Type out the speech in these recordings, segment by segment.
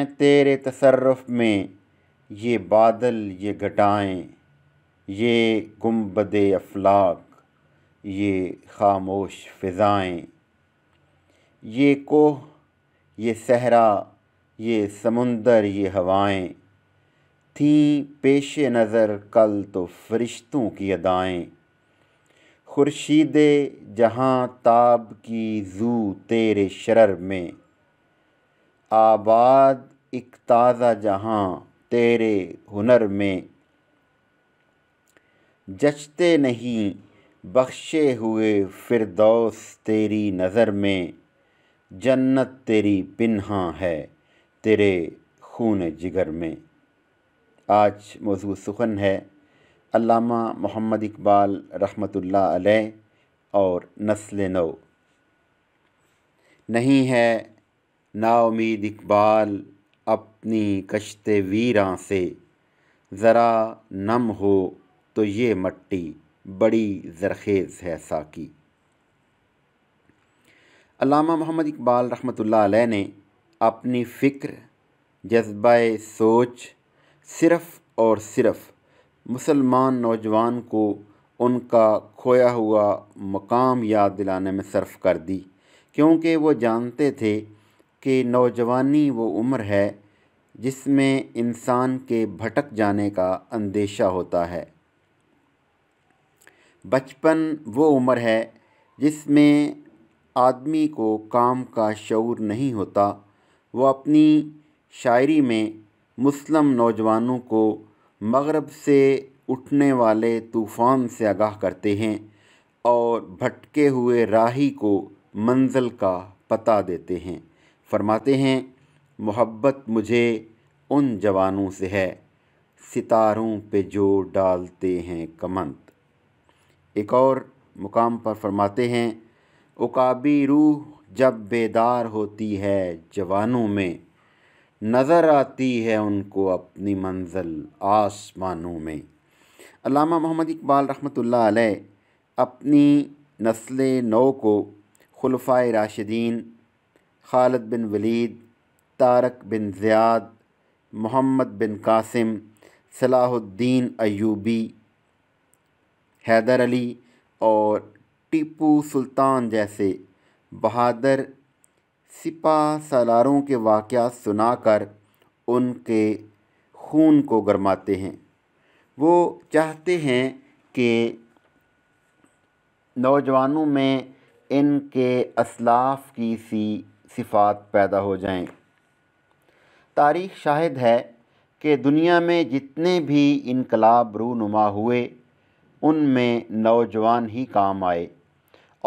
हैं तेरे तसरफ़ में ये बादल ये घटाएँ ये गुम्बद अफलाक ये खामोश फ़िज़ाएँ ये कोह ये सहरा ये समंदर ये हवाएं थी पेश नज़र कल तो फरिश्तों की अदाएँ खुर्शीद जहाँ ताब की जू तेरे शरर में आबाद एक ताज़ा जहाँ तेरे हुनर में जचते नहीं बख्शे हुए फिरदौस तेरी नज़र में जन्नत तेरी पिन्हा है तेरे खून जिगर में आज मौजू सुखन है अल्लामा मोहम्मद इकबाल रहमतुल्लाह अलैह और नस्ल नौ नहीं है नाउमीद इकबाल अपनी कश्त वीर से ज़रा नम हो तो ये मट्टी बड़ी जरखेज़ है साकी अलामा मोहम्मद इकबाल रहमतुल्लाह अलैह ने अपनी फ़िक्र जज्बा सोच सिर्फ़ और सिर्फ़ मुसलमान नौजवान को उनका खोया हुआ मकाम याद दिलाने में सर्फ कर दी क्योंकि वो जानते थे कि नौजवानी वो उम्र है जिसमें इंसान के भटक जाने का अंदेशा होता है बचपन वो उम्र है जिसमें आदमी को काम का शूर नहीं होता वो अपनी शायरी में मुस्लिम नौजवानों को मगरब से उठने वाले तूफ़ान से आगाह करते हैं और भटके हुए राही को मंजिल का पता देते हैं फरमाते हैं मोहब्बत मुझे उन जवानों से है सितारों पे जो डालते हैं कमंत एक और मुकाम पर फरमाते हैं उकाबी रूह जब बेदार होती है जवानों में नज़र आती है उनको अपनी मंजिल आसमानों में अलामा मोहम्मद इकबाल रहमतुल्लाह अलैह अपनी नस्ल नौ को खलफ़ा राशिदीन Khalid bin Walid Tariq bin Ziyad Muhammad bin Qasim Salahuddin Ayubi Haider Ali और टीपू सुल्तान जैसे बहादुर सिपा सालारों के वाक़ सुनाकर उनके खून को गरमाते हैं वो चाहते हैं कि नौजवानों में इनके असलाफ की सी सिफ़ात पैदा हो जाएं। तारीख़ शाहिद है कि दुनिया में जितने भी इनकलाब रूनुमा हुए उनमें नौजवान ही काम आए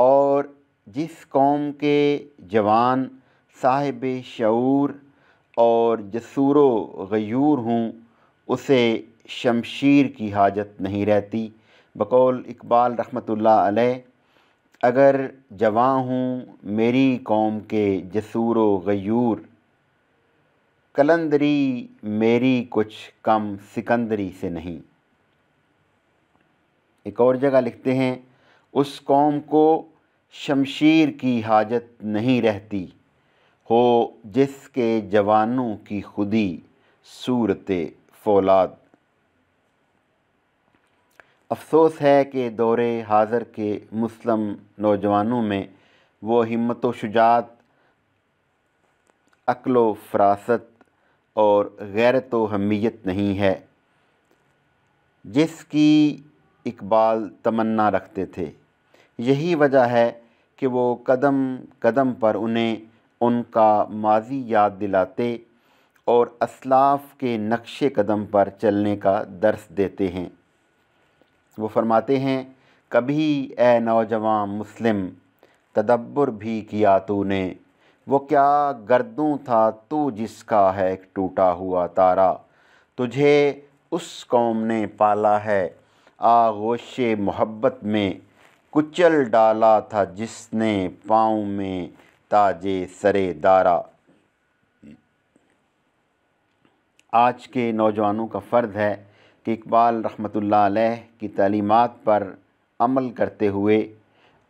और जिस कौम के जवान साहिब शूर और जसूर गयूर हूँ उसे शमशीर की हाजत नहीं रहती बकौल इकबाल रहमतुल्लाह अलैह अगर जवां हूँ मेरी कौम के जसूर व गयूर कलंदरी मेरी कुछ कम सिकंदरी से नहीं एक और जगह लिखते हैं उस कौम को शमशीर की हाजत नहीं रहती हो जिसके जवानों की खुदी सूरत फौलाद अफसोस है कि दौरे हाज़र के मुस्लिम नौजवानों में वो हिम्मत व शुजात अक्ल व फरासत और गैरत व हमीयत नहीं है जिसकी इकबाल तमन्ना रखते थे यही वजह है कि वो कदम कदम पर उन्हें उनका माजी याद दिलाते और असलाफ के नक्शे कदम पर चलने का दर्स देते हैं वो फरमाते हैं कभी ए नौजवान मुस्लिम तदब्बर भी किया तूने वो क्या गर्दों था तू जिसका है एक टूटा हुआ तारा तुझे उस कौम ने पाला है आगोश मोहब्बत में कुचल डाला था जिसने पाँव में ताजे सरे दारा आज के नौजवानों का फ़र्ज़ है कि इकबाल रहमत की तलीमत पर अमल करते हुए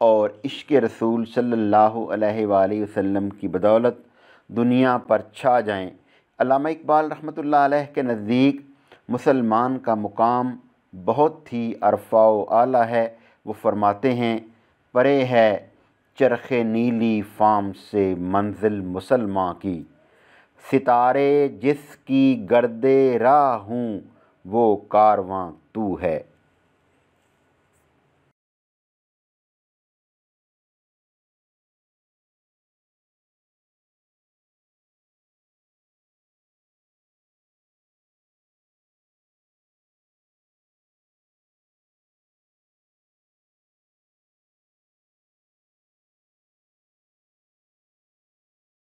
और इश्क रसूल सल्ला वसम की बदौलत दुनिया पर छा जाएँ अलामा इकबाल रहमत के नज़दीक मुसलमान का मुकाम बहुत ही अरफा आला है वो फरमाते हैं परे है चरख नीली फाम से मंजिल मुसलमान की सितारे जिसकी गर्दे राह हूँ वो कारवां तू है